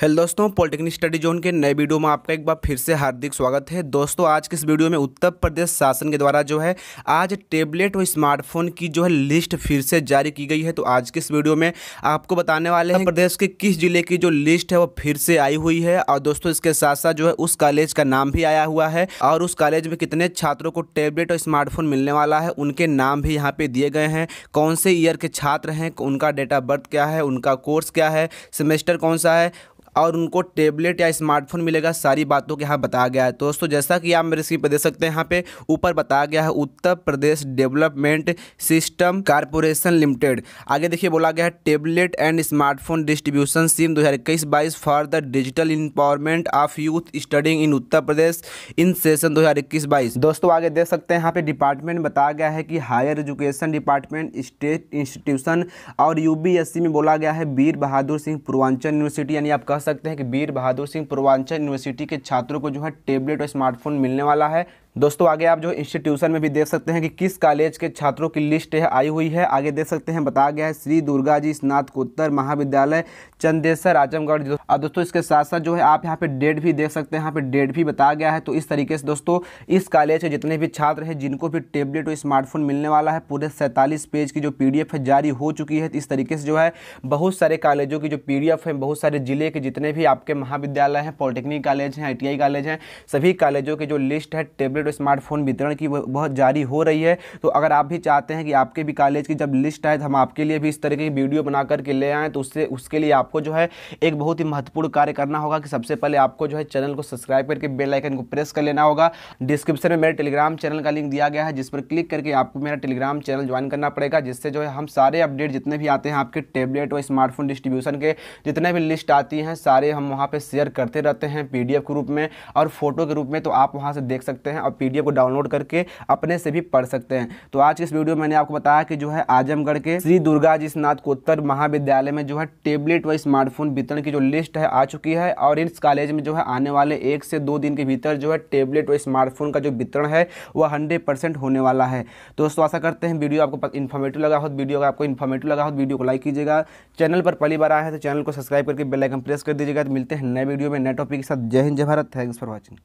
hello दोस्तों polytechnic study zone के नए वीडियो में आपका एक बार फिर से हार्दिक स्वागत है दोस्तों आज के इस वीडियो में उत्तर प्रदेश शासन के द्वारा जो है आज टेबलेट और स्मार्टफोन की जो है लिस्ट फिर से जारी की गई है तो आज के इस वीडियो में आपको बताने वाले हैं प्रदेश के किस जिले की जो लिस्ट है वो फिर से आई हुई है और दोस्तों इसके साथ साथ जो है उस कॉलेज का नाम भी आया हुआ है और उस कॉलेज में कितने छात्रों को टेबलेट और स्मार्टफोन मिलने वाला है उनके नाम भी यहाँ पे दिए गए हैं कौन से ईयर के छात्र हैं उनका डेट ऑफ बर्थ क्या है उनका कोर्स क्या है सेमेस्टर कौन सा है और उनको टेबलेट या स्मार्टफोन मिलेगा सारी बातों के यहाँ बताया गया है तो दोस्तों जैसा कि आप मेरे स्क्रीन पर देख सकते हैं यहाँ पे ऊपर बताया गया है Uttar Pradesh development system corporation limited आगे देखिए बोला गया है tablet and smartphone distribution scheme दो हज़ार इक्कीस बाईस for the digital empowerment of youth studying in Uttar Pradesh in session दो हज़ार इक्कीस बाईस दोस्तों आगे देख सकते हैं यहाँ पे डिपार्टमेंट बताया गया है कि higher education department state institution और यूबीएससी में बोला गया है वीर बहादुर सिंह पूर्वांचल यूनिवर्सिटी यानी आप कह सकते हैं कि वीर बहादुर सिंह पूर्वांचल यूनिवर्सिटी के छात्रों को जो है टेबलेट और स्मार्टफोन मिलने वाला है दोस्तों आगे आप जो इंस्टीट्यूशन में भी देख सकते हैं कि किस कॉलेज के छात्रों की लिस्ट है आई हुई है आगे देख सकते हैं बताया गया है श्री दुर्गा जी स्नातकोत्तर महाविद्यालय चंदेसर आजमगढ़ और दोस्तों इसके साथ साथ जो है आप यहाँ पे डेट भी देख सकते हैं यहाँ पे डेट भी बताया गया है तो इस तरीके से दोस्तों इस कॉलेज के जितने भी छात्र हैं जिनको भी टेबलेट और स्मार्टफोन मिलने वाला है पूरे सैंतालीस पेज की जो पी है जारी हो चुकी है इस तरीके से जो है बहुत सारे कॉलेजों की जो पी है बहुत सारे जिले के जितने भी आपके महाविद्यालय हैं पॉलिटेक्निक कॉलेज हैं आई कॉलेज हैं सभी कॉलेजों की जो लिस्ट है टेबलेट और स्मार्टफोन वितरण की बहुत जारी हो रही है तो अगर आप भी चाहते हैं कि आपके भी कॉलेज की जब लिस्ट आए तो हम आपके लिए भी इस तरह की वीडियो बना करके ले आएँ तो उससे उसके लिए आपको जो है एक बहुत ही महत्वपूर्ण कार्य करना होगा कि सबसे पहले आपको जो है चैनल को सब्सक्राइब करके बेल आइकन को प्रेस कर लेना होगा डिस्क्रिप्शन में मेरे टेलीग्राम चैनल का लिंक दिया गया है जिस पर क्लिक करके आपको मेरा टेलीग्राम चैनल ज्वाइन करना पड़ेगा जिससे जो है हम सारे अपडेट जितने भी आते हैं आपके टेबलेट और स्मार्टफोन डिस्ट्रीब्यूशन के जितने भी लिस्ट आती हैं सारे हम वहाँ पर शेयर करते रहते हैं पी के रूप में और फोटो के रूप में तो आप वहाँ से देख सकते हैं आप पी को डाउनलोड करके अपने से भी पढ़ सकते हैं तो आज इस वीडियो में मैंने आपको बताया कि जो है आजमगढ़ के श्री दुर्गा जी स्नातकोत्तर महाविद्यालय में जो है टेबलेट व स्मार्टफोन वितरण की जो लिस्ट है आ चुकी है और इस कॉलेज में जो है आने वाले एक से दो दिन के भीतर जो है टेबलेट व स्मार्टफोन का जो वितरण है वह हंड्रेड होने वाला है तो दोस्तों आशा करते हैं वीडियो आपको इन्फॉर्मेटिव लगा हो वीडियो आपको इन्फॉर्मेटिव लगा हो वीडियो को लाइक कीजिएगा चैनल पर पहली बार आए हैं तो चैनल को सब्सक्राइब करके बेलाइकन प्रेस कर दीजिएगा तो मिलते हैं नए वीडियो में नए टॉपिक के साथ जय हिंद जय भारत थैंक्स फॉर वॉचिंग